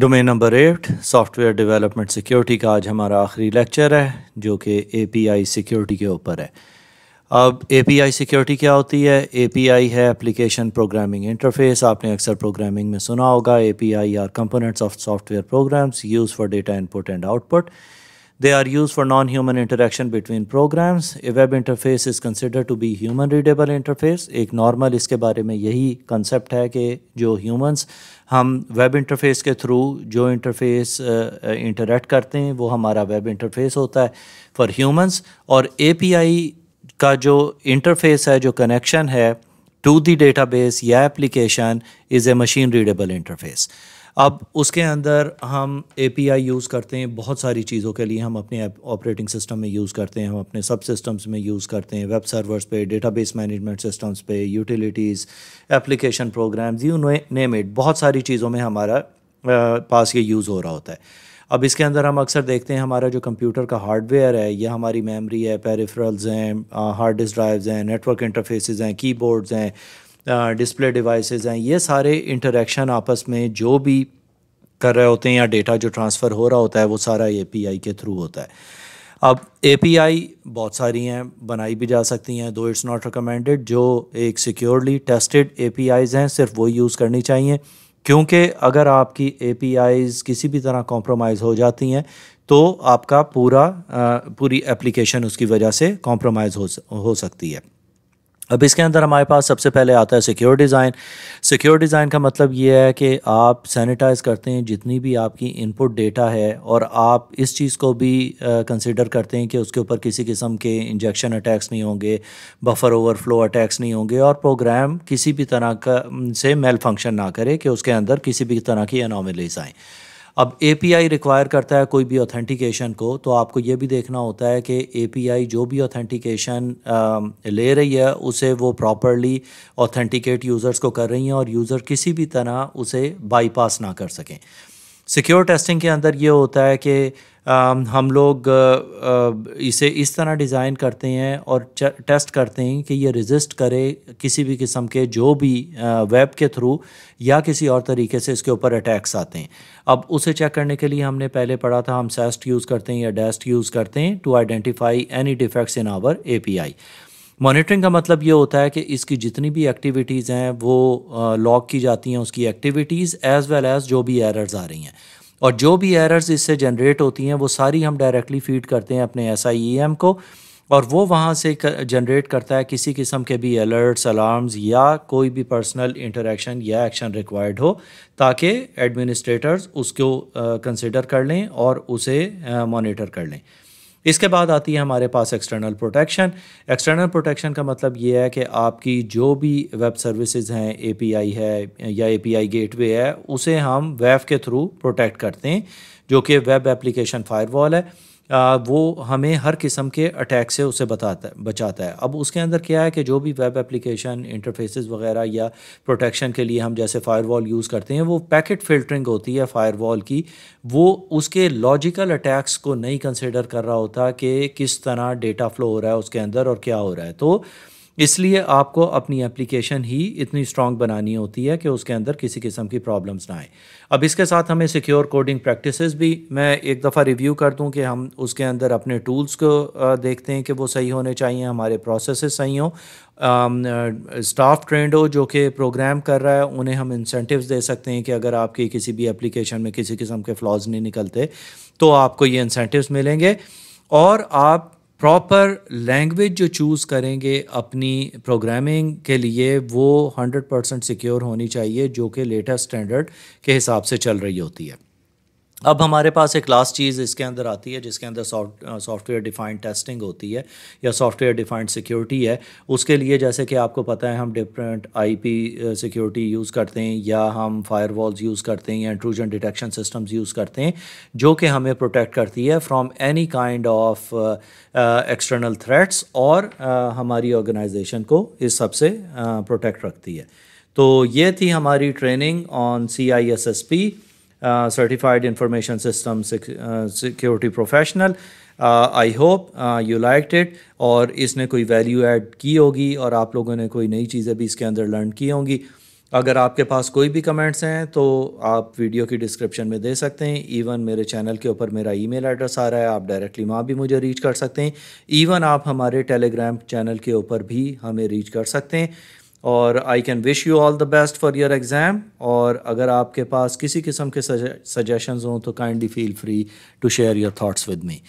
Domain number eight software development security का आज हमारा आखिरी लेक्चर है जो कि एपीआई सिक्योरिटी के ऊपर है अब एपीआई सिक्योरिटी क्या होती है एपीआई है एप्लीकेशन प्रोग्रामिंग इंटरफेस आपने अक्सर प्रोग्रामिंग में सुना होगा API are components of software programs use for data input and output They are used for non-human interaction between programs. A web interface is considered to be human readable interface. एक normal इसके बारे में यही concept है कि जो humans हम web interface के through जो interface uh, interact करते हैं वो हमारा web interface होता है for humans और एपीआई का जो इंटरफेस है जो कनेक्शन है टू दी डेटाबेस या application is a machine readable interface अब उसके अंदर हम आई यूज़ करते हैं बहुत सारी चीज़ों के लिए हम अपने ऑपरेटिंग सिस्टम में यूज़ करते हैं हम अपने सब सिस्टम्स में यूज़ करते हैं वेब सर्वर्स पे डेटाबेस मैनेजमेंट सिस्टम्स पे utilities application programs you name it बहुत सारी चीज़ों में हमारा पास ये यूज़ हो रहा होता है अब इसके अंदर हम अक्सर देखते हैं हमारा जो कंप्यूटर का हार्डवेयर है यह हमारी मेमोरी है पेरिफेरल्स हैं हार्ड डिस्क ड्राइव्स हैं नेटवर्क इंटरफेसेस हैं कीबोर्ड्स हैं डिस्प्ले डिवाइसेस हैं ये सारे इंटरेक्शन आपस में जो भी कर रहे होते हैं या डेटा जो ट्रांसफ़र हो रहा होता है वो सारा ए के थ्रू होता है अब ए बहुत सारी हैं बनाई भी जा सकती हैं दो इट्स नॉट रिकमेंडेड जो एक सिक्योरली टेस्टेड ए हैं सिर्फ वो यूज़ करनी चाहिए क्योंकि अगर आपकी ए किसी भी तरह कॉम्प्रोमाइज़ हो जाती हैं तो आपका पूरा पूरी एप्लीकेशन उसकी वजह से कॉम्प्रोमाइज़ हो हो सकती है अब इसके अंदर हमारे पास सबसे पहले आता है सिक्योर डिज़ाइन सिक्योर डिज़ाइन का मतलब ये है कि आप सैनिटाइज़ करते हैं जितनी भी आपकी इनपुट डेटा है और आप इस चीज़ को भी कंसिडर करते हैं कि उसके ऊपर किसी किस्म के इंजेक्शन अटैक्स नहीं होंगे बफर ओवरफ्लो अटैक्स नहीं होंगे और प्रोग्राम किसी भी तरह का से मेल फंक्शन ना करे कि उसके अंदर किसी भी तरह की अनोमलीस आएँ अब ए रिक्वायर करता है कोई भी ऑथेंटिकेशन को तो आपको ये भी देखना होता है कि ए जो भी ऑथेंटिकेशन ले रही है उसे वो प्रॉपरली ऑथेंटिकेट यूज़र्स को कर रही हैं और यूज़र किसी भी तरह उसे बाईपास ना कर सकें सिक्योर टेस्टिंग के अंदर ये होता है कि um, हम लोग uh, uh, इसे इस तरह डिज़ाइन करते हैं और टेस्ट करते हैं कि ये रजिस्ट करे किसी भी किस्म के जो भी वेब uh, के थ्रू या किसी और तरीके से इसके ऊपर अटैक्स आते हैं अब उसे चेक करने के लिए हमने पहले पढ़ा था हम सेस्ट यूज़ करते हैं या डेस्ट यूज़ करते हैं to identify any defects in our a monitoring का मतलब ये होता है कि इसकी जितनी भी एक्टिविटीज़ हैं वो लॉक की जाती हैं उसकी एक्टिविटीज़ एज़ वेल एज़ जो भी एरर्स आ रही हैं और जो भी एरर्स इससे जनरेट होती हैं वो सारी हम डायरेक्टली फीड करते हैं अपने एस e को और वो वहाँ से जनरेट करता है किसी किस्म के भी अलर्ट्स अलार्म्स या कोई भी पर्सनल इंटरेक्शन या एक्शन रिक्वायर्ड हो ताकि एडमिनिस्ट्रेटर्स उसको कंसिडर कर लें और उसे मॉनिटर कर लें इसके बाद आती है हमारे पास एक्सटर्नल प्रोटेक्शन एक्सटर्नल प्रोटेक्शन का मतलब ये है कि आपकी जो भी वेब सर्विसेज हैं एपीआई है या एपीआई गेटवे है उसे हम वेब के थ्रू प्रोटेक्ट करते हैं जो कि वेब एप्लीकेशन फायरवॉल है वो हमें हर किस्म के अटैक से उसे बताता है बचाता है अब उसके अंदर क्या है कि जो भी वेब एप्लीकेशन इंटरफेसेस वगैरह या प्रोटेक्शन के लिए हम जैसे फायरवॉल यूज़ करते हैं वो पैकेट फिल्टरिंग होती है फायरवॉल की वो उसके लॉजिकल अटैक्स को नहीं कंसिडर कर रहा होता कि किस तरह डेटा फ्लो हो रहा है उसके अंदर और क्या हो रहा है तो इसलिए आपको अपनी एप्लीकेशन ही इतनी स्ट्रॉन्ग बनानी होती है कि उसके अंदर किसी किस्म की प्रॉब्लम्स ना आए अब इसके साथ हमें सिक्योर कोडिंग प्रैक्टिसेस भी मैं एक दफ़ा रिव्यू कर दूं कि हम उसके अंदर अपने टूल्स को देखते हैं कि वो सही होने चाहिए हमारे प्रोसेसेस सही हों स्टाफ ट्रेंड हो जो कि प्रोग्राम कर रहा है उन्हें हम इंसेंटिवस दे सकते हैं कि अगर आपकी किसी भी एप्लीकेशन में किसी किस्म के फ्लॉज नहीं निकलते तो आपको ये इंसेंटिव्स मिलेंगे और आप प्रॉपर लैंग्वेज जो चूज़ करेंगे अपनी प्रोग्रामिंग के लिए वो हंड्रेड परसेंट सिक्योर होनी चाहिए जो कि लेटेस्ट स्टैंडर्ड के हिसाब से चल रही होती है अब हमारे पास एक लास्ट चीज़ इसके अंदर आती है जिसके अंदर सॉफ्टवेयर डिफाइंड टेस्टिंग होती है या सॉफ्टवेयर डिफाइंड सिक्योरिटी है उसके लिए जैसे कि आपको पता है हम डिफरेंट आईपी सिक्योरिटी यूज़ करते हैं या हम फायरवॉल्स यूज़ करते हैं या इंट्रूजन डिटेक्शन सिस्टम्स यूज़ करते हैं जो कि हमें प्रोटेक्ट करती है from any kind of external threats और uh, हमारी ऑर्गेनाइजेशन को इस सबसे प्रोटेक्ट uh, रखती है तो ये थी हमारी training on C I S S P Uh, certified information system sec uh, security professional I hope you like it और इसने कोई वैल्यू ऐड की होगी और आप लोगों ने कोई नई चीज़ें भी इसके अंदर लर्न की होंगी अगर आपके पास कोई भी कमेंट्स हैं तो आप वीडियो की डिस्क्रिप्शन में दे सकते हैं इवन मेरे चैनल के ऊपर मेरा ईमेल एड्रेस आ रहा है आप डायरेक्टली वहाँ भी मुझे रीच कर सकते हैं इवन आप हमारे टेलीग्राम चैनल के ऊपर भी हमें रीच कर सकते हैं और I can wish you all the best for your exam और अगर आपके पास किसी किस्म के सजेशंस हों तो kindly feel free to share your thoughts with me